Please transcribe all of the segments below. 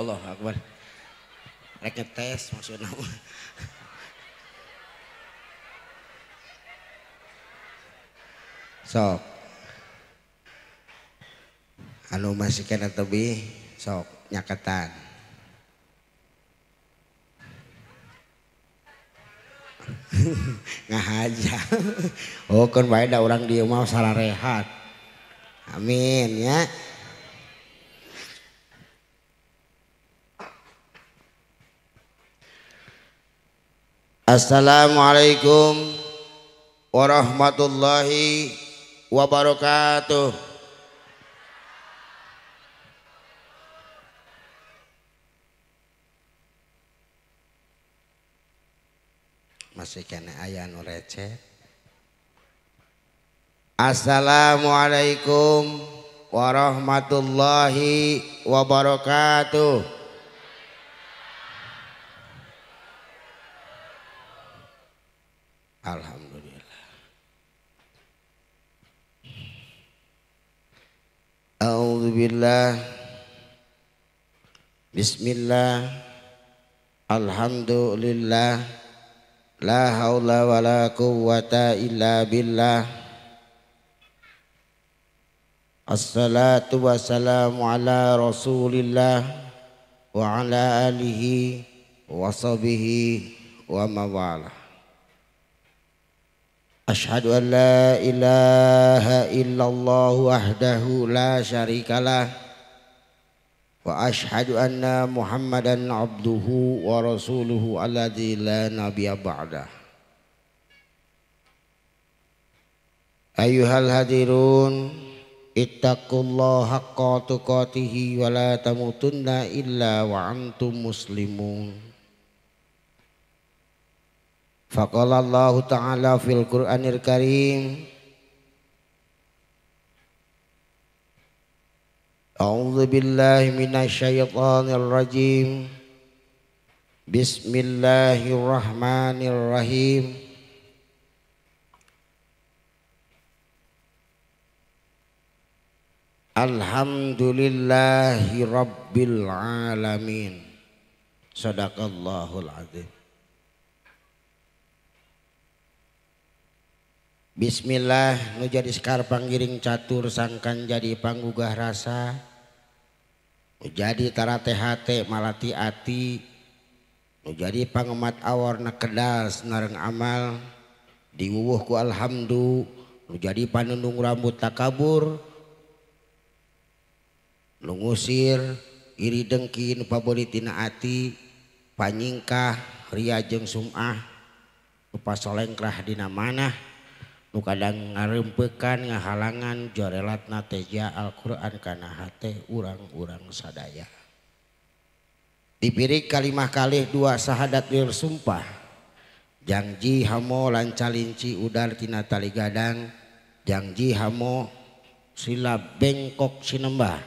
Allah Akbar. Rek ngetes maksudnya. Sok. Anu masih kena tebi, sok nyaketan. ngahaja oh kan baik ada orang di rumah salah rehat amin ya Assalamualaikum warahmatullahi wabarakatuh masih kena ayah nu recep. Assalamualaikum warahmatullahi wabarakatuh Alhamdulillah Alhamdulillah. Bismillah Alhamdulillah لا حول ولا قوة إلا بالله الصلاة والسلام على رسول الله وعلى آله وصحبه ومن والاه أشهد أن لا إله إلا الله وحده لا شريك له وأشهد أن محمدا عبده ورسوله الذي لا نبي بعده أيها الهادرون اتقوا الله حق تقاته ولا تموتن إلا وأنتم مسلمون فقال الله تعالى في القرآن الكريم A'udzu billahi minasyaitonir rajim. Bismillahirrahmanirrahim. Alhamdulillahi rabbil alamin. Sadaqallahul azim. Bismillah nu jadi sekar panggiring catur sangkan jadi panggugah rasa. jaditara Thati malati-ati menjadi pangemat awar nakeddas narang amal diwuhku Alhamdul menjadi panduung rambut Takbur lungusir iri dengkinatina ati panyingkah Riajeng sumah up songkrah di mannah? kadang ngarempkan ngahalangan jorelat nateja Alquran kanahati urang-urang sadaya dibiriih kalimah kali dua sahabat lil sumpah Jaji hao Lancalinci udal Ctaligadadang Janji hao sila bengkok sineemba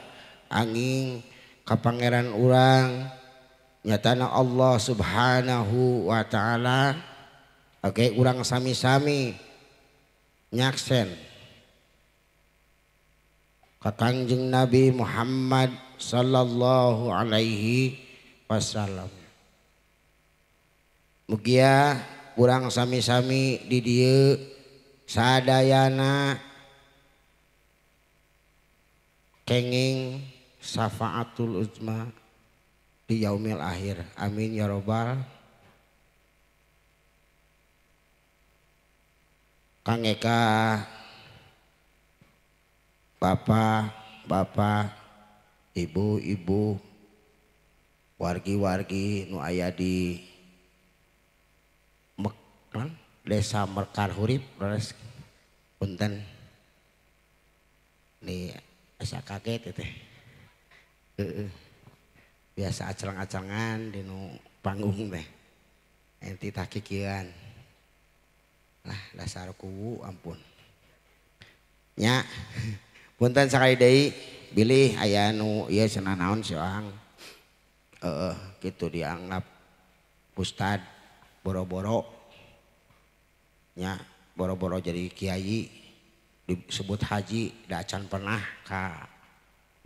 angin kapanggeran urangnya tanah Allah Subhanahu wa ta'alake urang sami-sami. nyaksen kakangjeng Nabi Muhammad sallallahu alaihi wasallam mugia kurang sami-sami di dia sadayana kenging syafaatul uzma di yaumil akhir amin ya robbal Kang Eka, Bapak, Bapak, Ibu, Ibu, wargi-wargi nu aya di Mekran, Desa Merkar Hurip, punten. Nih asa kaget ya teh. Heeh. Biasa acerang-acerangan di nu panggung deh, Enti takikian. dasar kuwu ampunnya punnten ayanuonang itu dianggap Ustad boro-boronya boro-boro jadi Kyaiyi disebut haji Dacan pernah Ka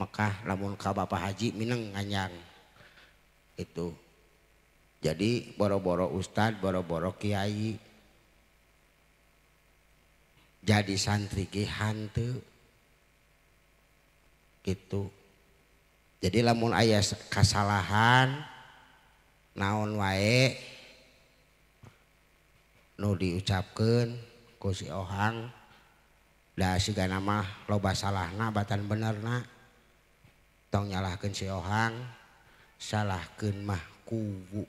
Mekkah ramun Ka Bapak Haji Minennyang itu jadi boro-boro Ustad boro-boro Kyaiyi santri hantu itu jadi lamun ayah kasalahan naon wa nu diucapkan ko nama lo salah naan bener tongnyalahohan salah ke mahkuwuk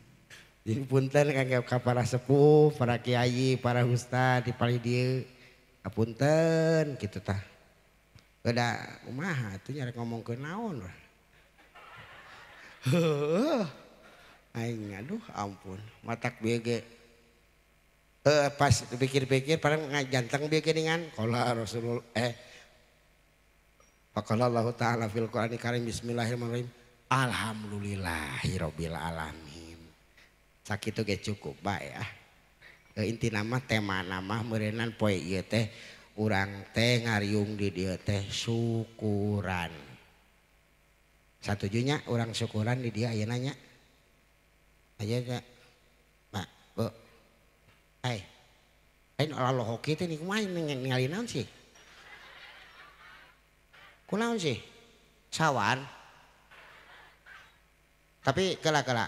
Jadi punten kan ke para sepuh, para kiai, para ustad, di pali dia Apunten ah, gitu tah. Beda rumah itu nyari ngomong ke naon. Heeh. Aing aduh ampun, matak bege. Eh pas pikir-pikir padahal ngajanteng bege dengan kola Rasulullah eh Pakallah Allah Ta'ala fil Qur'an karim bismillahirrahmanirrahim. Alhamdulillahirabbil alamin. punya sakit ga cukupbak ya ah. inti nama tema nama merenan poi teh orang teh ngary di dia teh syukuran satujunya orang syukuran di dia aya nanya cawan tapi kela-kela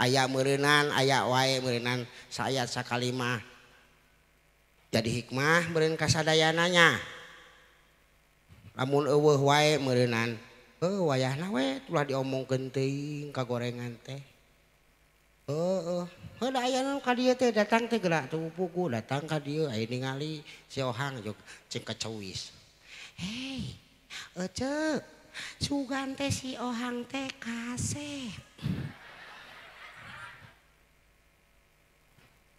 aya merenan aya wae merenan sayaat sakalima Hai jadi hikmah merin kasadaananya Hai namun wa merenan wayah nawelah diomong kenting ka gorengan teh datangkku datang ka ningali siowi sute siohangt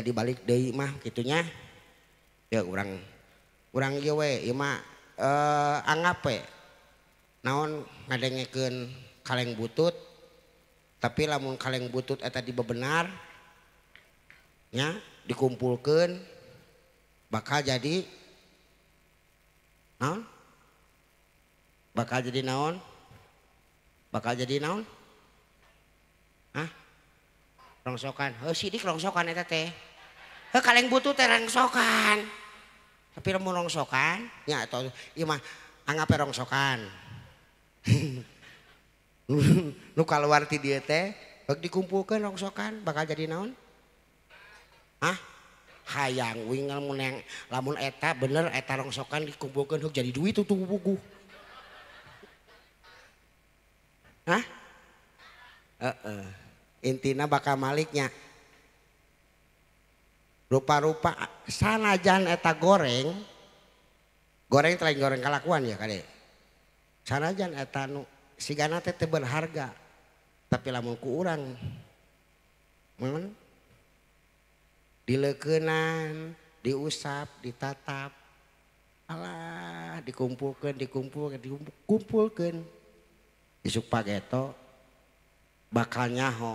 balik dimah gitunya ya kurang kurang eh, anak naon ngaken kaleng butut tapi namun kaleng butut tadi di benar ya dikumpulkan bakal jadi bakal jadi naon bakal jadi naon punya kankan kalguhkan tapisokan angga rongsokanti diete dikumpulkan rongsokan bakal jadi naon ah hayang lamun eta bener eta rongsokan dikumpulkank jadi duit itu tunggu eh eh bakal Maliknya rupa-rupa sanajan eta goreng goreng gorenguan yajan si tapilah di lekenan diusap ditatap Allah dikumpulkan dikumpulkan kumpulkan dis bakal nyahu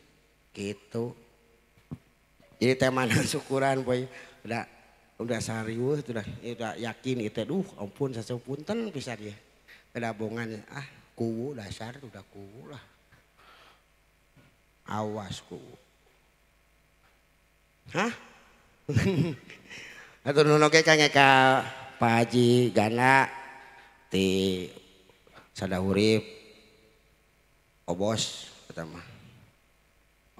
gitu jadi teman syukuran boy udah udah serius udah udah yakin itu duh ampun sasepunten bisa dia kedabongan ah kuwu dasar udah kuwu lah awas kuwu hah atau nuno ke kange ka Pak Haji Gana di sadahurip obos pertama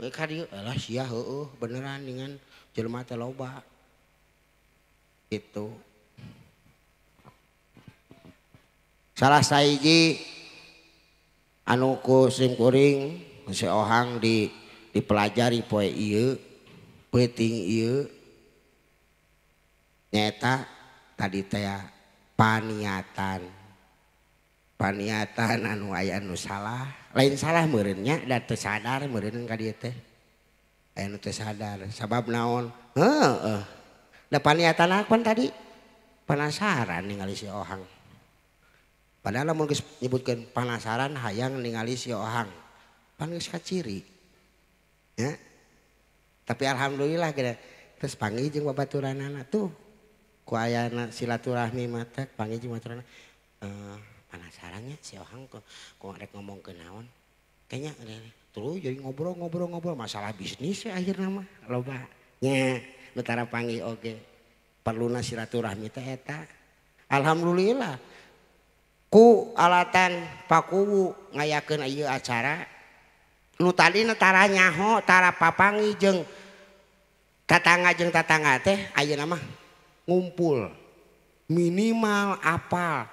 beneran dengan je itu salahji anuku singkuringoang dipelajari poi ngeta tadi saya paniatan paniatanansalah lain salah muridnya data sadar sadar sabab naon paniatan apa tadi penasaran ningali sioang padahal mungkin menyebutkan panasaran hayang ningali sioang pan ciri tapi alhamdulillah kita terus pangi banan tuh kuaya silaturahmi mata pangijian sarnya ngomong ke kayak ngobrolbrol-brol masalah bisnis yahir nama lotara perlu nasiraturata Alhamdulillah ku alatan Pak ngayken ayo acaratalianyatara papajeng tatanga teh A nama ngumpul minimal apa kok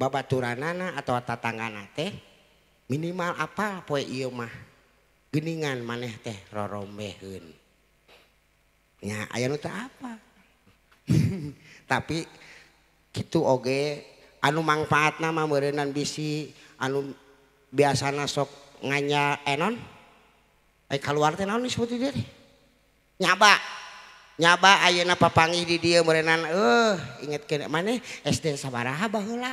Bapak turana atau tatanggaa teh minimal apa poi iyo mah genningan maneh teh aya apa tapi gitu oge anu manfaat nama merenan bisi anu biasa sok nganya enon eh, eh, nyaba nyaba a na papapanggi di dia merenan eh inget keek maneh esSD saabaha bahwa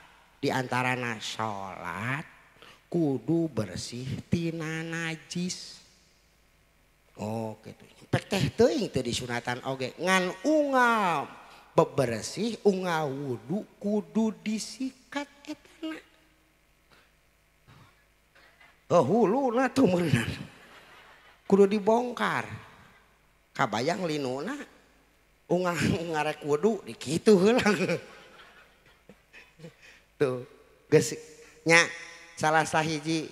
diantara nas salat kudu bersihtina najis bebersihgah wudhu kudu disikaket tuh kudu dibongkar Kabaang Lin gah ngarek wudhu di gitulang nya salah sahiji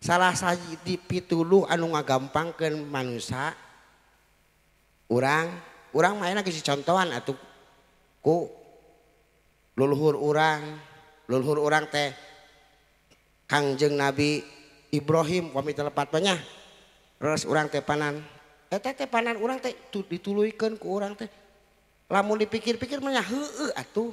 salah saya di pitulu anu nga gampangkan manusia orang orang mainak contohan atau ku lluhur-rang lulhur orang teh Kangjeng Nabi Ibrahim kami telepatnya terus orang te panan eh, teh dit teh la dipikir-pikir menyahu atuh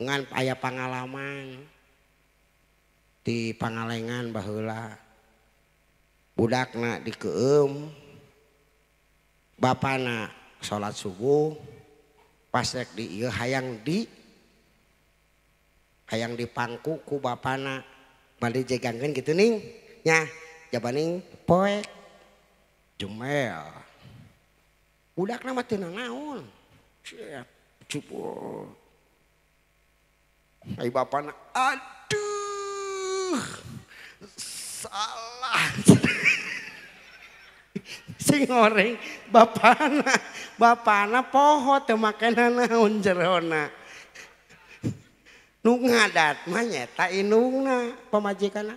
lo aya pangalaman di panalengan bahulah budakna dikeem bana salat sugguh pasek di hayang di ayaang dipangkuku bana man gituningnya jaing poe jemel udah nama tina naon cipul hai bapak aduh salah sing goreng bapana bapana poho teu makanan naon jerona nu ngadat mah nyeta indungna pamajikanna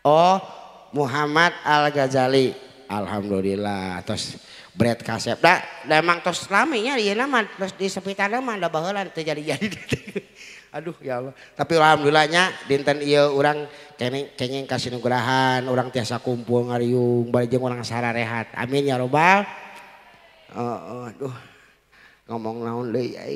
Oh Muhammad Al- Ghazali Alhamdulillah atas bread kaseplahang rajauh tapi alhamdulil dinten I orang kasgurahan u tiasa kummpu nga ba orang sarehat amin ya robbal oh, oh aduh ngomong naon ya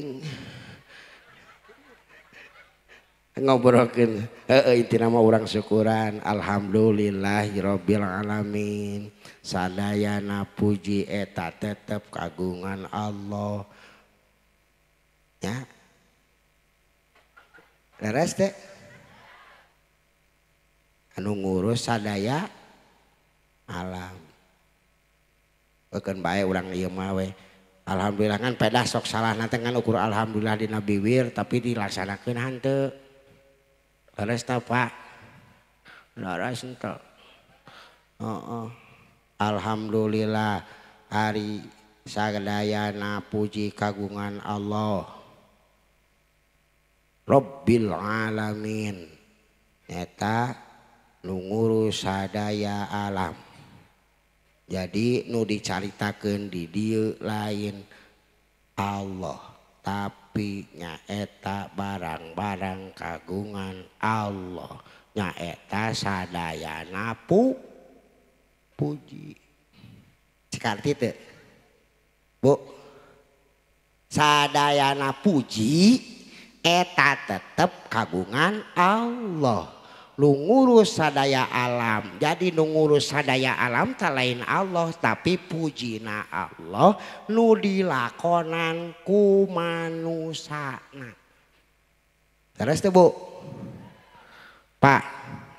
ngobroken inti nama orang syukuran alhamdulillahhirbil alamin sadaya na pujieta tetep kagungan Allah ngurus sadaya alamwe alhamdulilangan pedasok salah nanti dengan ukur Alhamdulillah di Nabi Wir tapi dilaksanakan hande Leres ta, Pak? Leres Oh, oh. Alhamdulillah hari sagedayana puji kagungan Allah. Robbil alamin. Eta nunguru sadaya alam. Jadi nu dicaritakan di dia lain Allah. Tapi nya eta barang-barangkagungan Allah nya eta sadanapu puji sekali ti sadana puji eta tetap kagungan Allah ngurus sadaya alam jadi nungurus sadaya alam tak lain Allah tapi puji na Allah nu dilakonan ku manusana terus tuh bu pak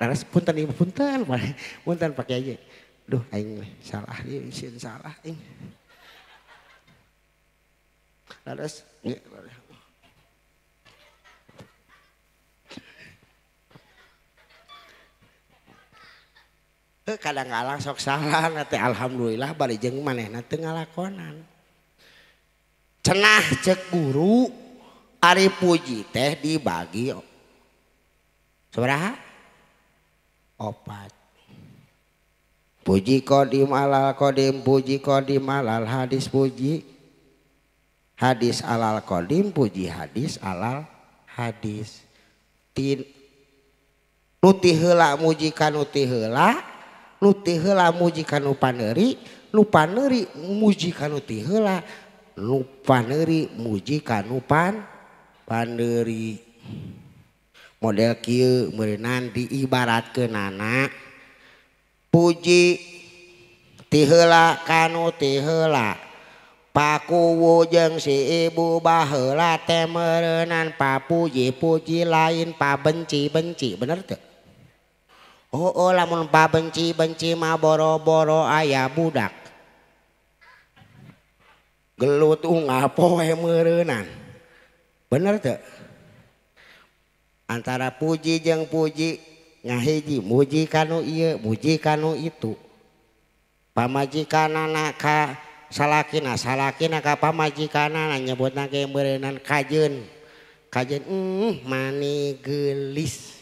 terus punten ibu punten punten pakai aja duh aing salah ini salah aing terus Eh, kadang-kadang sok salah nanti alhamdulillah balik jeng mana nanti ngalakonan cenah cek guru ari puji teh dibagi seberapa opat puji kodim alal kodim puji kodim alal hadis puji hadis alal kodim puji hadis alal hadis tin nuti hela muji kanuti hela la muji kan lupari lupa neri muji kan hela lupari muji kanupan merenan di ibarat ke nana puji tela kan hela pakkujengbo bah tem merenan Pakuji puji lain Pak benci benci benerte becibenci ma boro-boro aya budak gelo merenan bener antara puji jeung puji ngahiji muji kanu muji kan itu pamaji kanan sala salakin pamaji kanan nyebut na merenan kaj manis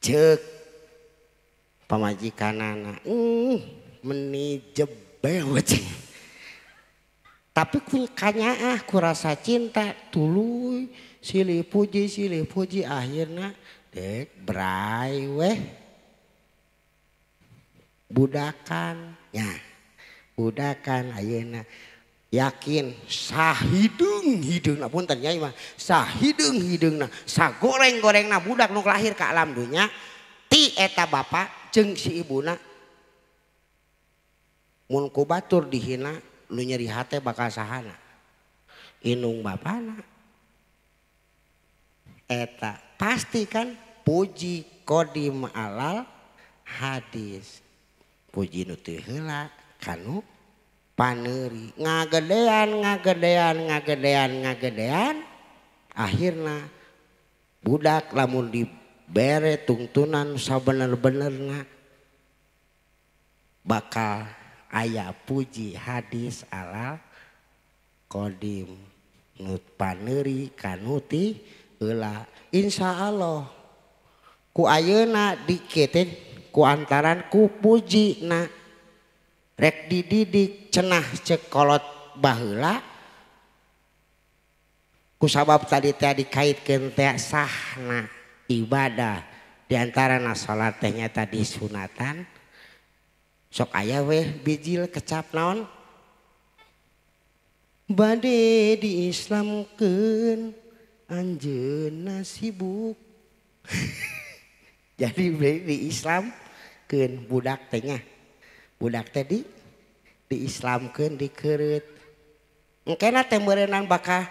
ceki pemajikan anak, meni jebel tapi kulkanya kanya ah kurasa cinta tuluy silih puji silih puji akhirnya dek brai weh budakan ya budakan ayeuna yakin sahidung hidung hidung pun ternyata mah sahidung hidung nah goreng goreng nah budak nuk lahir ke alam dunia ti eta bapak mungkubatur dihina nyeri hati bakal sahana Inungbaketa pastikan puji kodi maal hadis Pujinutla pan ngagedean ngagedaan ngagedaan ngagedean akhirnya budak lamun dibu re tuntunansa bener-bener bakal aya puji hadis ala qdimnututi Insya Allah ku auna diketin kuantaran ku puji did cenah cekolot ku sabab tadi tadi dikitkan te sahnaku ibadah diantara na salanya tadi sunatan sok ayah weh bijjil kecap non bad di Islam ke Anj nasibuk jadi Islam ke budaknya budak tadi di Islam ke di kerut mungkin tem berenan bakah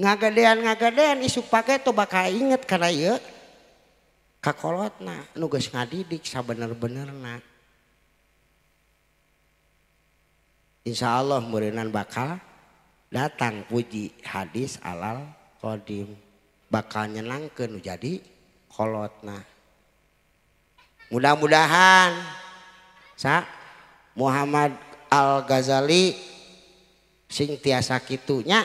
ngagaanagaan disu pakai itu bakal inget karena yt ngadik bener-bener Insya Allah muran bakal datang puji hadits alal qdim bakal nyeangkan jaditna mudah-mudahan Muhammad al- Ghazali singtiasa itunya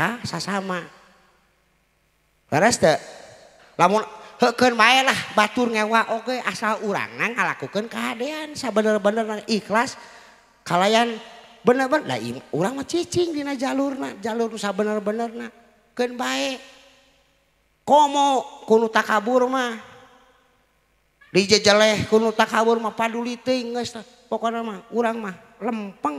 ama Hailamalah batturngewa Oke asal uran na lakukan keadaan saya bener-bener ikhlas kalyan bener-ben ulama ccingdina jalur jalurah bener-benerken baik komburlebur padulipoko u mah lempeng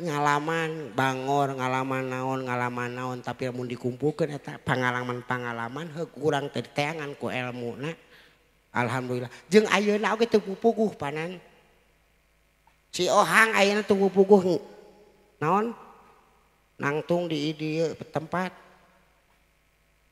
nyalaman bangor ngalama-naon ngalama-naon tapi yang mau dikummpukan pengalaman-panggalaman kurang terten ku elmu Alhamdulillahtungh tungon nangtung di ideempat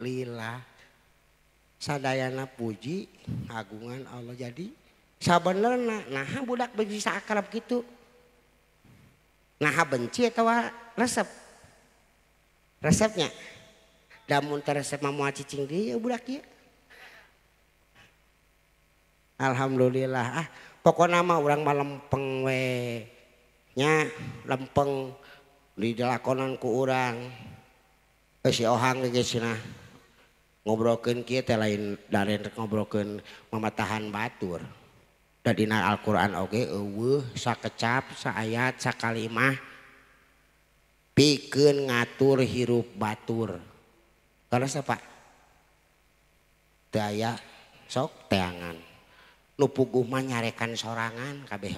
lila sadayana puji agungan Allah jadi sabenerna nah budak benci akrab gitu nah benci atau resep resepnya damun teresep mau cicing dia ya budak ya Alhamdulillah ah pokoknya nama orang malam pengwe nya lempeng di lakonan ku orang si ohang gitu sih ngobro kia lain ngobroken mematahan Batur da di Alquran oke kecap ayat kalimah bikin ngatur hirup batur kalau siapa dayak sokteangan lupu guma nyarekan sorangan Keh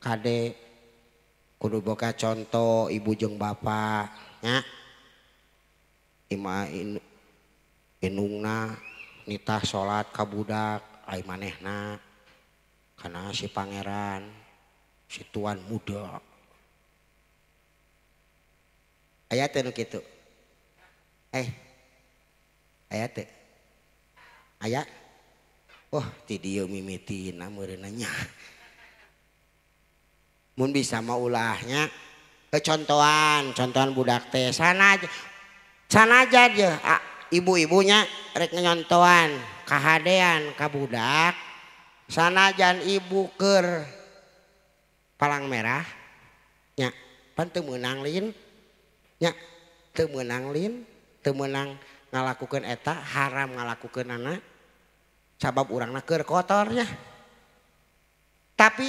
kadek punyaka contoh ibu jeng Bapakpaknyaungna nitah salat kabudak manehna karena si Pangeran situan muda aya gitu eh aya Oh ti merenya bisa mau ulahnya kecontoan eh, contohan budak teh sana aja ibu-ibunyaonankahan kabudak sanajan ibuker pang merahnyamenanglin temmenanglin temenang melakukan eteta haram melakukan nana sabab urang naker kotornya tapi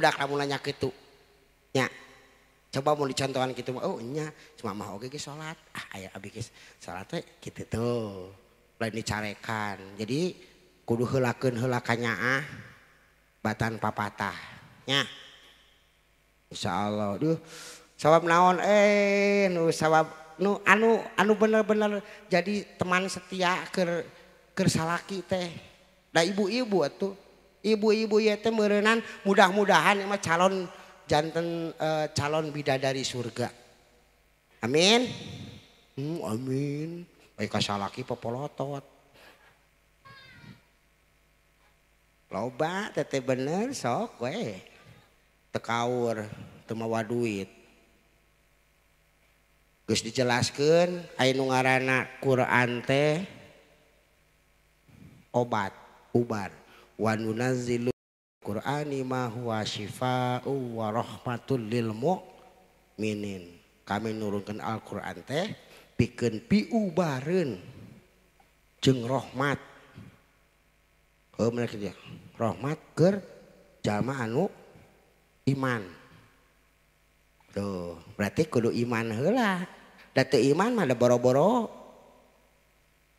kamu nayak itu ya coba mau dicantokan gitu maunya oh, cuma mau salat kan jadi kudulakenlakanya ah batan papatahnya Insya Allahh sala naon eh anu anu bener-bener jadi teman setiakersalaki tehdah ibu-ibu tuh ibu-ibu ya merenan mudah-mudahan emang calonjantan eh, calon bidadari surga aminmin lo benerka duit dijelaskan ngaran Quran teh obat uba qumailmu kami nurrunkan Alquran teh bikin piu bare jengrahhmatmat jamau iman loh berarti kalau imanlah date iman mana boro-boro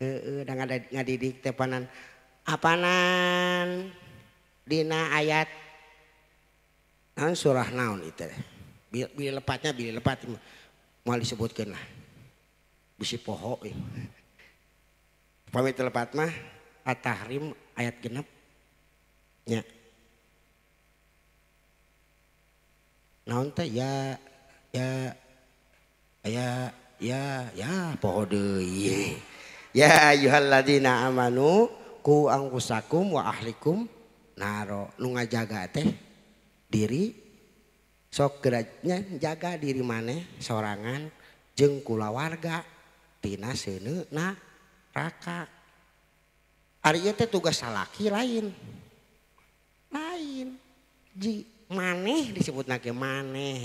dipanan apanan Di ayat surah naon itu lepatnyapat disebuthok pamitpat mahtahrim ayat genep na ya ya poho yahanadzina amanu kuang wa ahm na jaga diri sonya jaga diri maneh sorangan jeng kula wargatina raka tugas salaki lain lain maneh disebut na maneh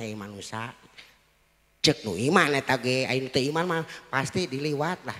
pasti diliwat lah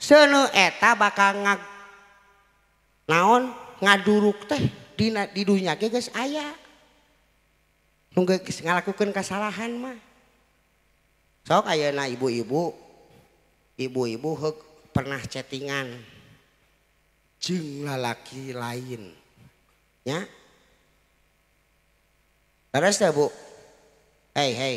seeta bakal naon ngaduug tehnya aya kesalahan soayo na ibu-ibu ibu-ibu pernah chatan jeng lalaki lain he hei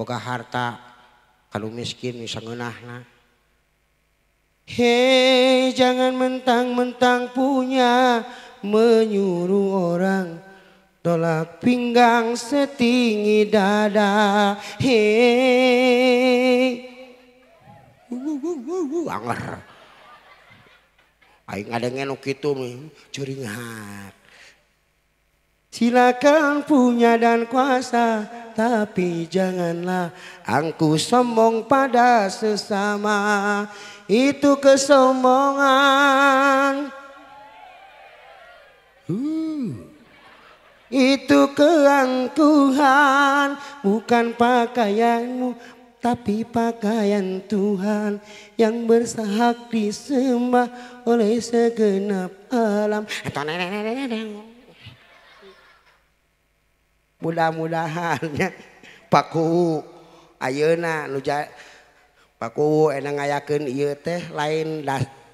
boga harta kalau miskin bisa ngenahna Hei jangan mentang-mentang punya menyuruh orang tolak pinggang setinggi dada hei anger aing ada ngenuk itu nih curingan Silakan punya dan kuasa tapi janganlah angku sombong pada sesama itu kesombongan hmm. itu keangkuhan bukan pakaianmu tapi pakaian Tuhan yang bersahak disembah oleh segenap alam. mudah-mudahan enang ayaken teh lain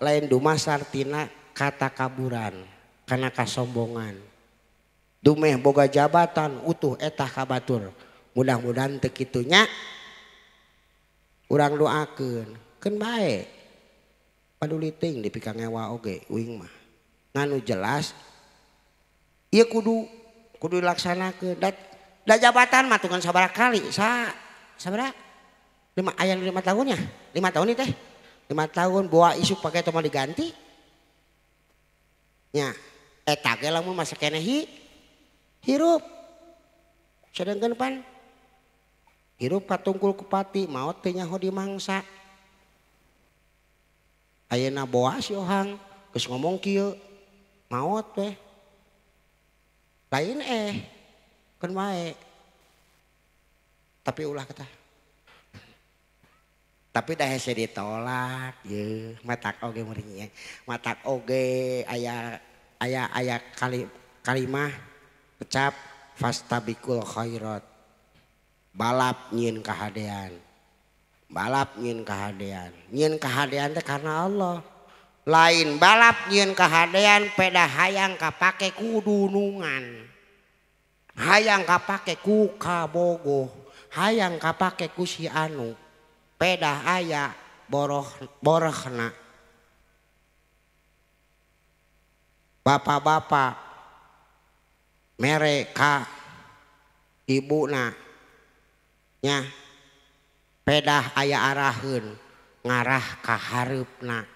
lain duma sartina kata kaburan karena kasombongan dumeh boga jabatan utuh etah katur mudah-mudahan te itunya orang dokenmba diwa wingmah nganu jelas ya kudu dilakksana ke jabatan Tuhan sabar kalilima ayam lima tahunnya lima tahun ini teh lima tahun bu isuk pakai to digantipanrup tungkulpati mautnya mangsa na ngomong maut tehh punya lain eh tapi ulah kata tapi ditolak mata oge aya aya kalimahcap fast bikult balap nyiin kehaan balap nyin kehaan nyiin kehaaan karena Allah Quan balapnyun kaadaan peda hayang ka pakai kuunungan hayang ka pakai kuka bogo hayang ka pakai kusiu peda aya borhna bapak-bapak mekabu pedah aya ararahun ngarah ka harupna.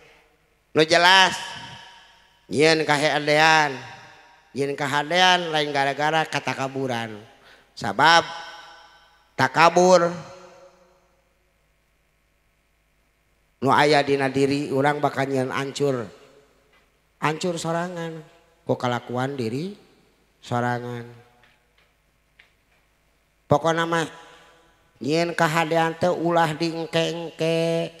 jelasen yin kean lain gara-gara kata kaburan sabab tak kabur nu aya dina diri ulang bakal in ancur ancur soranganpokolakuan diri sorangan pokok nama nyiin kean teulah kengkek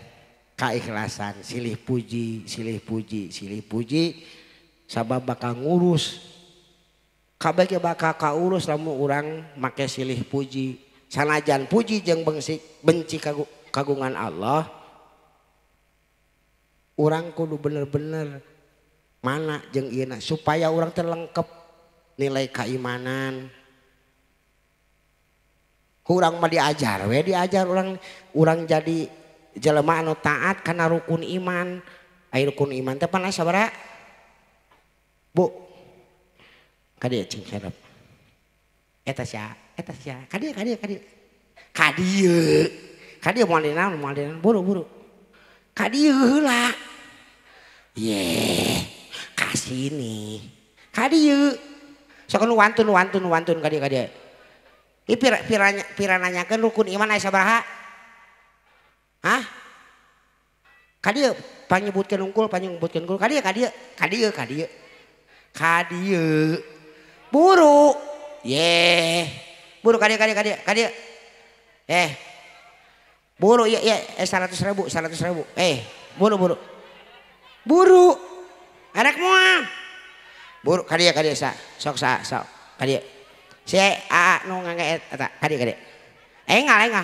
ikhlasan silih puji silih puji silih puji sa bakal nguruss kamu orang make silih puji sanajan puji be benci kagungan Allah orang kudu bener-bener mana je inna supaya orang terlengkap nilai keimanan kurang maujar diajar orang orang jadi taat karena rukun iman air rukun iman tepan pinya ke rukun iman na sa Hai ka dia pan butir ungkul pan butir kul dia ka dia ka ka buruk ye buruk dia eh bu 1000.000 1000.000 eh buburu bu mu buruk so eh nga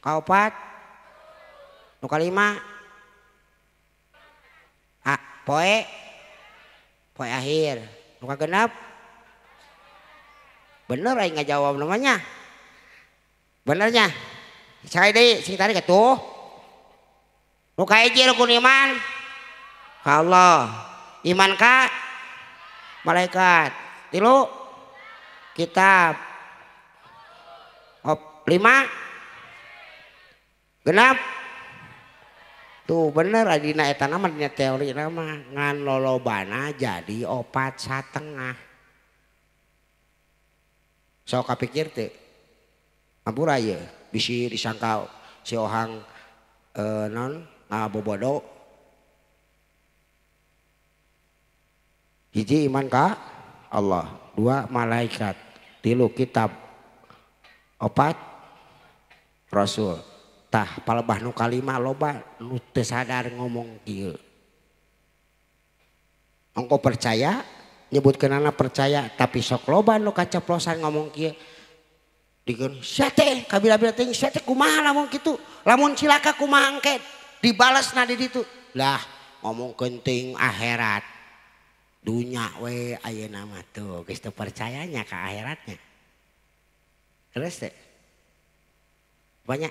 kaopat nu lima, a poe poe akhir nu genap. bener aing jawab namanya benernya saya deh sing tadi ketuh nu kaeji rukun iman ka iman ka malaikat tilu kitab Op, lima genap tuh bener adina eta nama dina teori nama ngan lolobana jadi opat satengah so kapikir teh ampura ye, bisi disangka si ohang e, non ngabobodo hiji iman ka Allah dua malaikat tilu kitab opat rasul tah palebah nu kalima loba nu teu sadar ngomong kieu engko percaya nyebut kenana percaya tapi sok loba nu kaceplosan ngomong kieu dikeun sia teh kabila-bila teh sia teh kumaha lamun kitu lamun cilaka kumaha engke dibalas nadi di ditu lah ngomong kenting akhirat dunya we ayeuna mah tuh geus percayanya ka akhiratnya terus teh banyak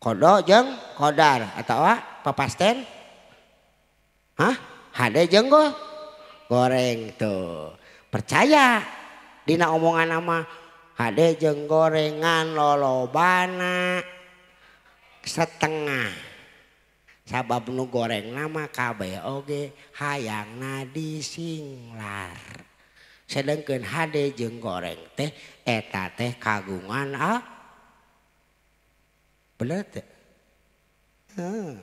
dar atau papa jenggo goreng tuh percaya Di omongan nama HD jeng gorengan loloban setengah sabab nu goreng namakabge hayang na disinglar sayang HD jeng goreng teh eta teh kagungan a punya hmm.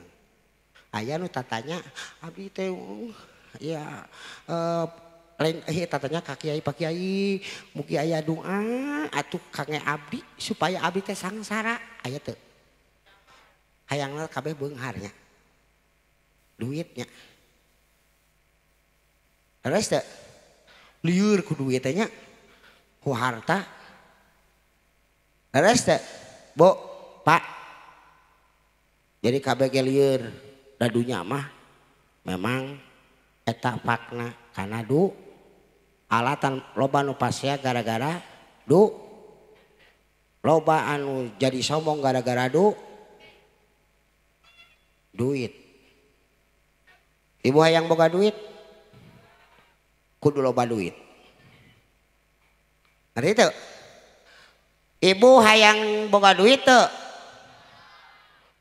ayatatanya Ab yanya eh, eh, kakiai pakaiai mungkin ayaah doang atuhkak Abdi supaya a sangsara ayat tuh aya ka penggarnya Hai duitnya Hai liurku duitnya hart Hai bo Pak kabeklir dadunya mah memang etak Pakna karena du alatan lobanopa gara-gara loan jadi sombong gara-gara duit ibu ayaang boga duitdu loba duit ibu hayang boga duit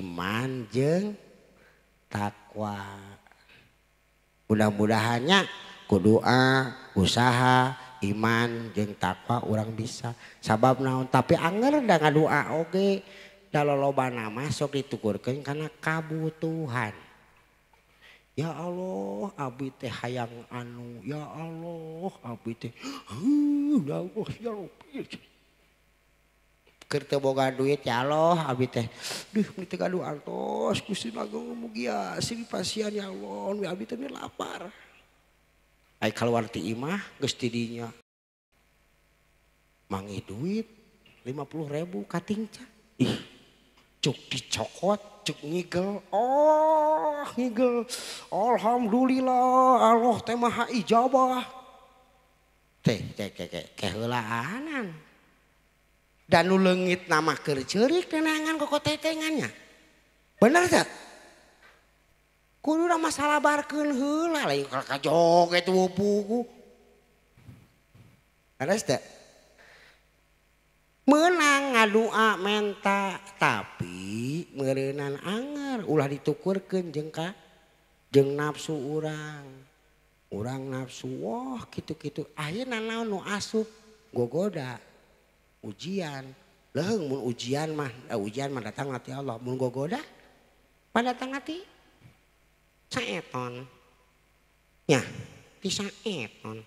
manjeng Tawa mudah-mudahannya kudoa ah, usaha imanjeng Taqwa orang bisa sabab naon tapi an dan doa Oke dalam loban masuk itu kur karena kabu Tuhan ya Allah Ab hayang anu ya Allah ab bo duit ya tehgung laparwarti imah gustnya mangi duit 50.000 katca cokotgel ohgel Alhamdulillah Allah tema kean Dan lenggit nama kenangan koktetengannya masalah menangadua men tapi merean anger ulah ditukukan jengka jeng nafsu urang orang nafsu wo gitukitu air asub go goda ujian leheng mun ujian mah eh, ujian mah datang hati Allah mun gogoda pada datang hati saeton ya di saeton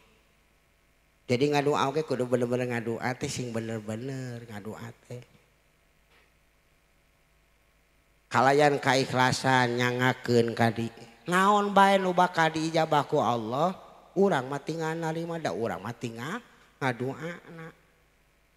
jadi ngadu oke kudu bener-bener ngadu ate sing bener-bener ngadu ate kalayan keikhlasan nyangakeun kadi naon bae nu bakal diijabah ku Allah urang mati nganalima da urang mati anak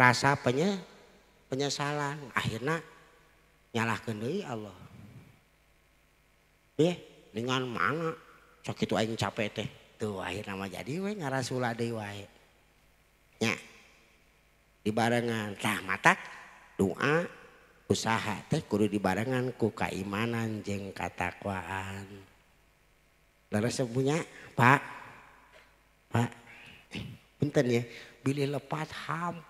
pen penyesalan akhirnya nyalah kendhui Allah dengan mana so itu capek teh tuh dibarenngan mata doa usaha tehkur dibarennganku keimanan jeng katakwaan Pak Paknten ya pilih lepat hampir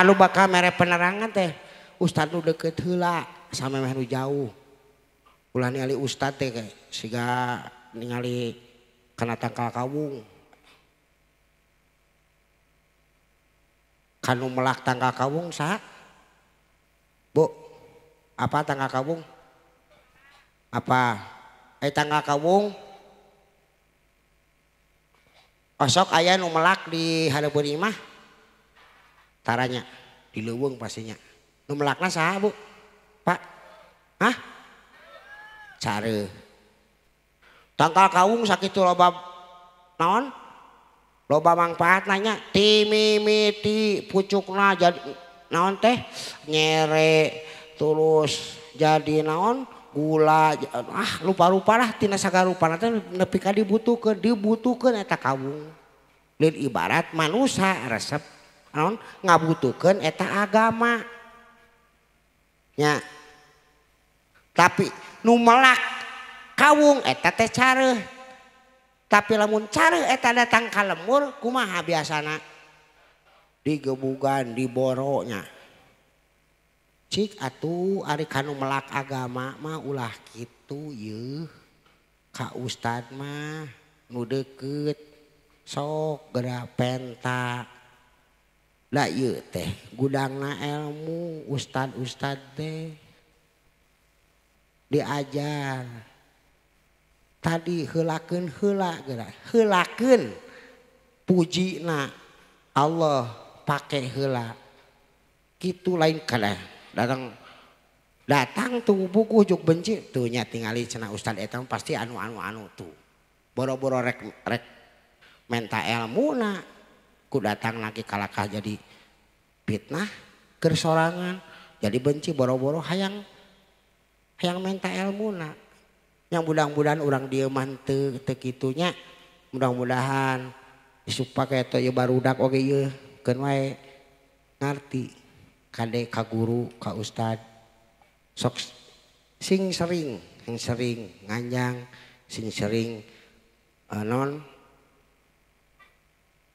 anu bakal mere penerangan teh Ustadz nu deket hela sama mehnu jauh ulah ningali Ustadz teh kayak siga ningali kena tangkal kawung kanu melak tangkal kawung sa bu apa tangkal kawung apa eh tangkal kawung osok ayah nu melak di hadapan imah caranya dilubung pastinya le sa Pak tanpa kaumung sakit lobab nonon loba manfaat nanya tim pucukon teh nyere tulus jadi noon gula l ah, lupa-ruppalah tinnasaka rupan ne dibutuh ke dibutuhkan kaung ibarat manusia resep ngabutuhkan etak agama tapi numlak kaung tapi lemun datang kalemmur kuma hab digemukan dibooknyalak agama maulah gitu Ustadma nudeket sogera pentak elmu usta-ustad diajar tadi helaken hela helaken puji na Allah pakai helak gitu lain ke datang datang tunggu puku benci tuhnya tinggalang Ustad datang pasti anu-anu anu tuh boro-boro mental el muna datang lagi kalaka jadi fitnahkersolangan jadi benci boro-boro hayang hayang minta elmu yang mudah-mudahan orang dia mante gitunya mudah-mudahan dis barudakngerti ka guru Ka Ustad so sing sering yang sering ngajang sing seringon eh,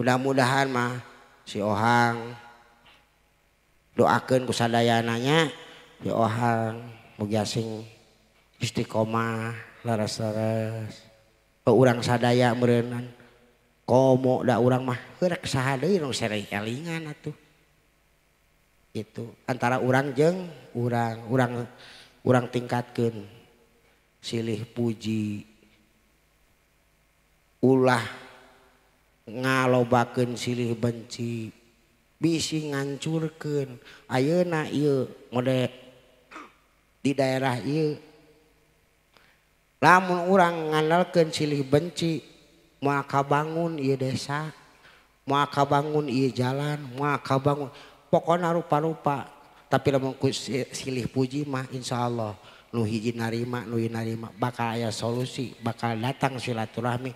mudahudahan mah sio dokenpusadayannya siohang mujasing Istiqomah laras ke urang sadaya merenan komo nda urangmahadangan itu antara urang jeng urang urang urang tingkat ke silih puji ulah ngalo bakun silih benci bisi ngancurken na di daerah la orang nganalkan silih benci maka bangun desa maka bangun jalan maka bangun pokok naruppa-rupa tapi silih pujimah Insya Allah luhi na bakal ayah solusi bakal datang silaturahmi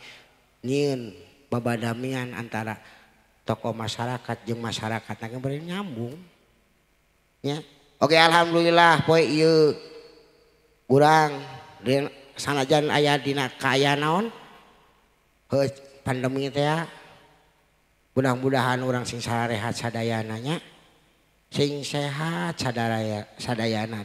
nyiin badamian antara tokoh masyarakat je masyarakatnya nyambung ya Oke alhamdulillah kurangjan aya kay naon pandemicang-mudahan orang sing salah rehat saddayanya sing sehatsrayaana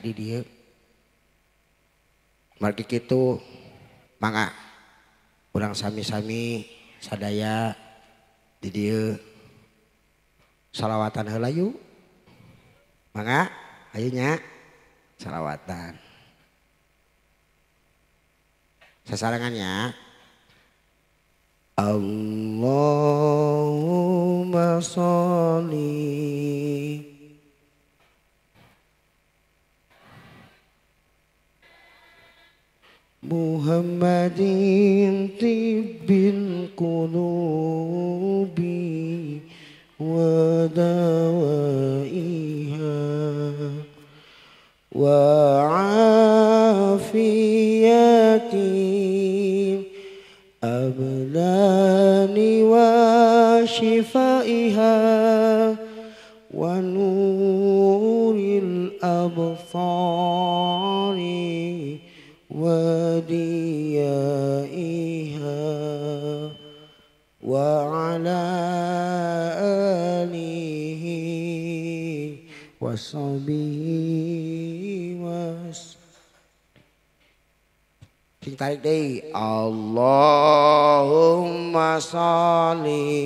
kurang sami-sami sadaya di dia salawatan helayu maka ayunya salawatan sasarangannya Allahumma sholli Muhammadin tibin قلوبي ودوائها وعافيتي أبداني وشفائها ونور الأبصار وصحبه وسلم Sing tarik deh Allahumma salli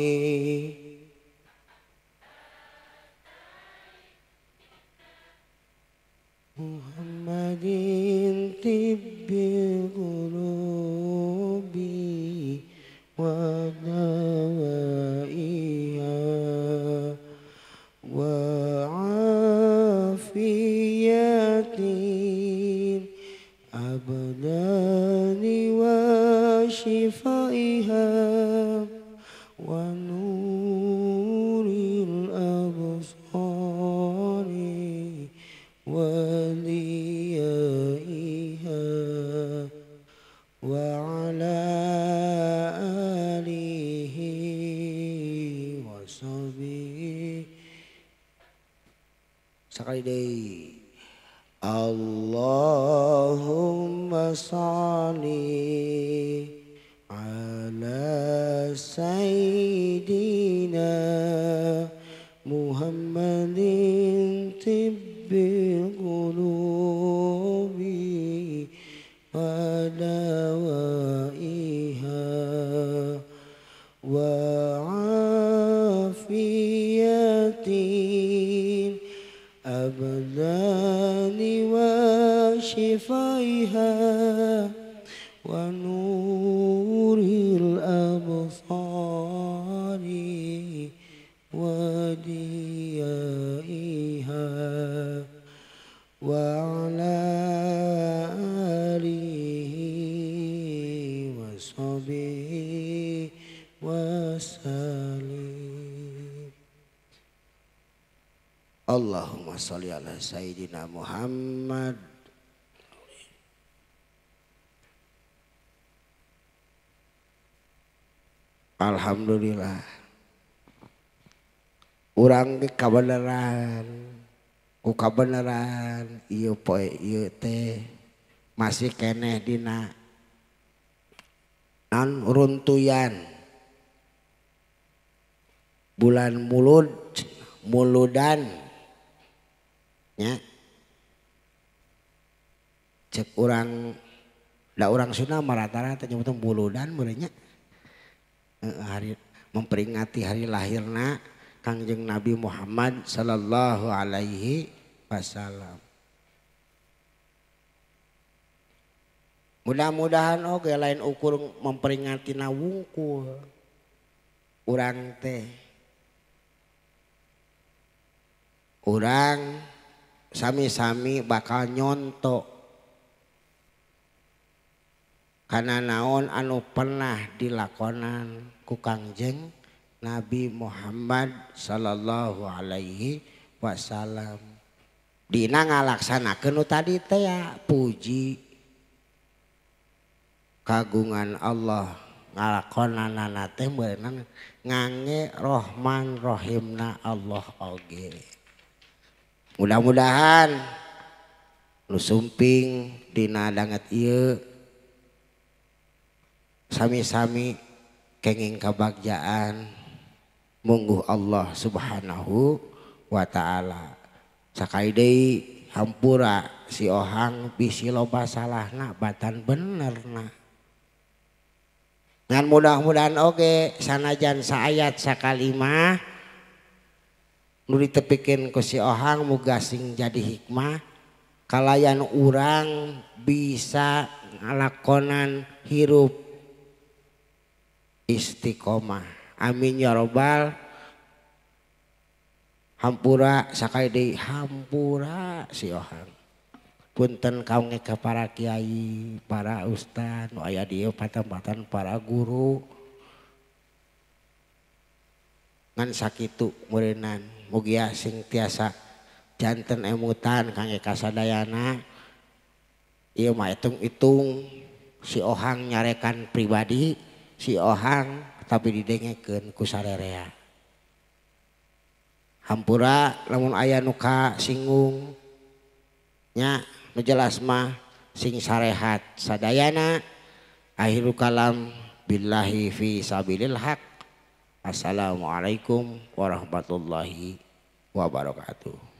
Muhammadin tibbi qulubi wa dawaiha wa وعافيتي أبدان وشفائها ونور مسعدي اللهم صلِّ Allahumma salli ala Sayyidina Muhammad Alhamdulillah orang ke kebenaran ku kebenaran iya poe iya teh masih keneh dina Nan runtuyan bulan Muludan muludan orang orang sunnah rata-rata dan memperingati hari lahir na kangngjeng Nabi Muhammad Shallallahu Alaihi Wasallam mudah-mudahan Oke lain ukur memperingati na wung orang sami-sami bakal yonnto naon anu pernah dilakonan ku Kangjeng Nabi Muhammad Shallallahu Alaihi Wasallamdina ngalaksana keuh tadi ya puji Hai kagungan Allah ngalakkonan nange Rohman Rohimna Allahge mudah-mudahan lu sumping dingat yuk sami-samikenging kebakjaan Munggu Allah Subhanahu Wa Ta'ala Sakaide Hampura siohang bis salahan bener dan mudah-mudahan Oke sanajan saya ayat sakma nurri tepikinku Siohang mugasing jadi hikmah kalalayan urang bisa ngalakonan hirupi Istiqomah amin ya robbal hampura sakka di hampura Sio Punten kau para Kyai para Uusta aya pat-batan para guru ngansak itu mu tiasajannten emutan kang kasadaana itung-iung siohang nyarekan pribadi kita si Ohang tapi didengekan ku sarerea. Hampura lamun ayah nuka singgung nya nujelas mah sing sarehat sadayana akhiru kalam billahi fi sabilil haq assalamualaikum warahmatullahi wabarakatuh